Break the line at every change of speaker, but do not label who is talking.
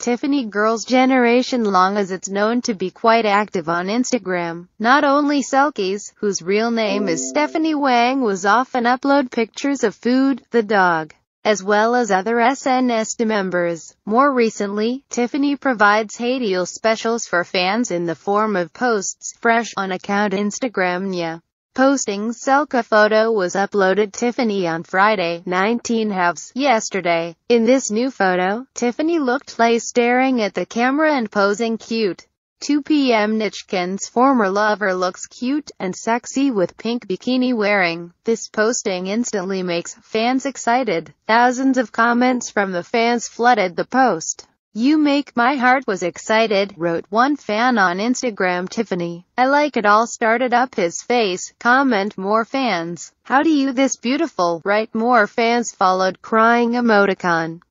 Tiffany
Girls Generation Long as it's known to be quite active on Instagram. Not only Selkies, whose real name is Stephanie Wang was often upload pictures of food, the dog, as well as other SNS members. More recently, Tiffany provides Hadeal specials for fans in the form of posts, fresh, on account Instagram Yeah. Posting Selka photo was uploaded Tiffany on Friday, 19 halves, yesterday. In this new photo, Tiffany looked lay staring at the camera and posing cute. 2 p.m. Nichkin's former lover looks cute and sexy with pink bikini wearing. This posting instantly makes fans excited. Thousands of comments from the fans flooded the post. You make my heart was excited, wrote one fan on Instagram Tiffany. I like it all started up his face, comment more fans. How do you this beautiful, Write more
fans followed crying emoticon.